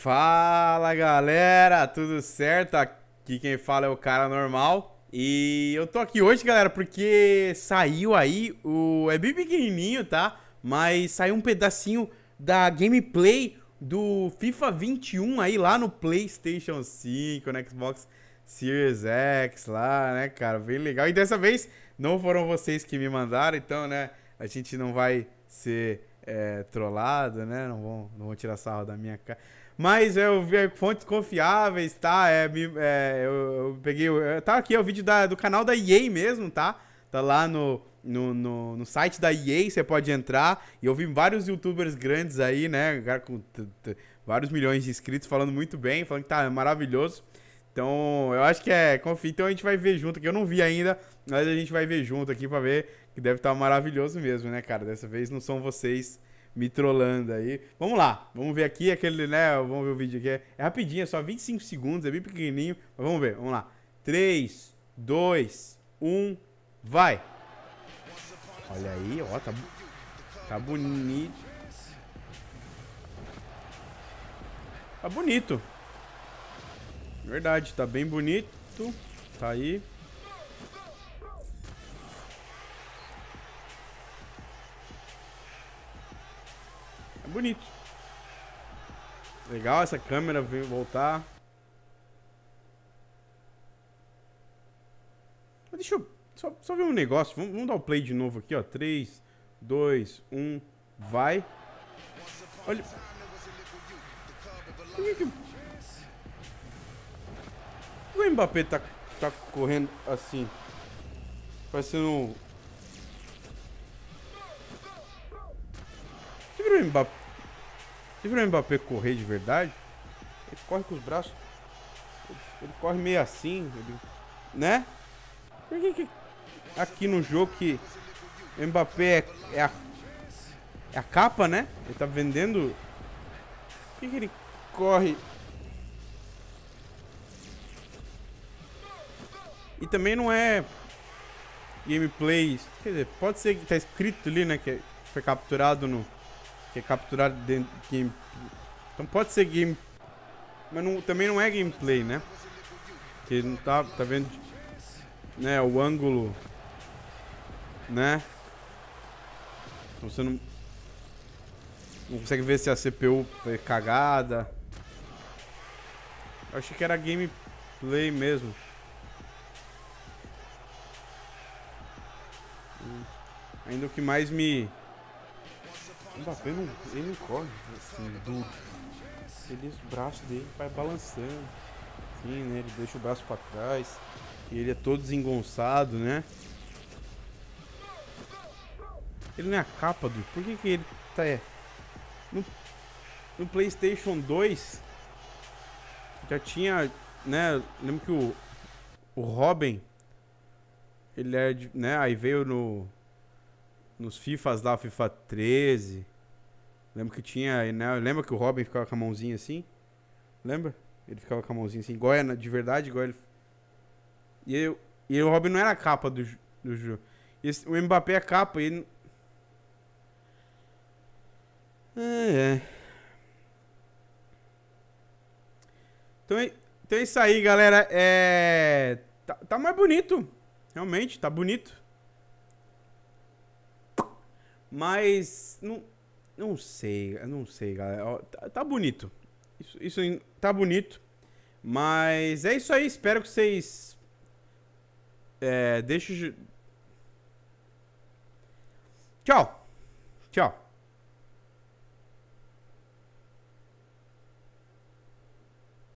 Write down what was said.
Fala galera, tudo certo? Aqui quem fala é o cara normal. E eu tô aqui hoje, galera, porque saiu aí o. É bem pequenininho, tá? Mas saiu um pedacinho da gameplay do FIFA 21 aí lá no PlayStation 5, no Xbox Series X lá, né, cara? Bem legal. E dessa vez não foram vocês que me mandaram, então, né? A gente não vai ser é, trollado, né? Não vão, não vão tirar sarro da minha cara. Mas eu vi fontes confiáveis, tá? É, é eu, eu, peguei. É, tá aqui, é o vídeo da, do canal da EA mesmo, tá? Tá lá no, no, no, no, site da EA, você pode entrar. E eu vi vários youtubers grandes aí, né? Com vários milhões de inscritos falando muito bem, falando que tá maravilhoso. Então, eu acho que é confio. Então a gente vai ver junto, que eu não vi ainda, mas a gente vai ver junto aqui pra ver que deve estar tá maravilhoso mesmo, né, cara? Dessa vez não são vocês me trollando aí. Vamos lá, vamos ver aqui aquele, né? Vamos ver o vídeo aqui. É rapidinho, é só 25 segundos, é bem pequenininho, mas vamos ver, vamos lá. 3, 2, 1, vai! Olha aí, ó, tá, tá bonito. Tá bonito. Verdade, tá bem bonito. Tá aí. É bonito. Legal essa câmera veio voltar. Deixa eu só, só ver um negócio. Vamos, vamos dar o play de novo aqui, ó. 3, 2, 1, vai. Olha. Por que que que o Mbappé tá, tá correndo assim? Parecendo um... Você viu o Mbappé? Você viu o Mbappé correr de verdade? Ele corre com os braços... Ele, ele corre meio assim, ele... Né? Por que que... Aqui no jogo que... O Mbappé é, é a... É a capa, né? Ele tá vendendo... Por que que ele corre E também não é gameplay. Quer dizer, pode ser que tá escrito ali, né? Que foi capturado no. Que é capturado dentro de game. Então pode ser game. Mas não, também não é gameplay, né? Que não tá. Tá vendo? Né? O ângulo. Né? Então você não. Não consegue ver se a CPU foi cagada. Eu achei que era gameplay mesmo. Ainda o que mais me. O Mbappé não, ele não corre assim, duro. Ele, o braço dele vai balançando. Assim, né? Ele deixa o braço para trás. E ele é todo desengonçado, né? Ele não é a capa do. Por que, que ele tá. É? No, no PlayStation 2 já tinha. Né? Lembro que o. O Robin. Ele é. Né? Aí veio no nos Fifas lá, FIFA 13. Lembro que tinha. Né? Lembra que o Robin ficava com a mãozinha assim? Lembra? Ele ficava com a mãozinha assim, igual era, é, né, de verdade, igual ele. E, eu, e o Robin não era a capa do, do jogo. Esse, o Mbappé é a capa, ele. Então é, é. Então, então é isso aí, galera. É. Tá, tá mais bonito. Realmente, tá bonito. Mas. Não, não sei, não sei, galera. tá, tá, bonito. Isso, isso tá bonito. Mas é isso aí. Espero que vocês. É, deixa. Tchau. Tchau.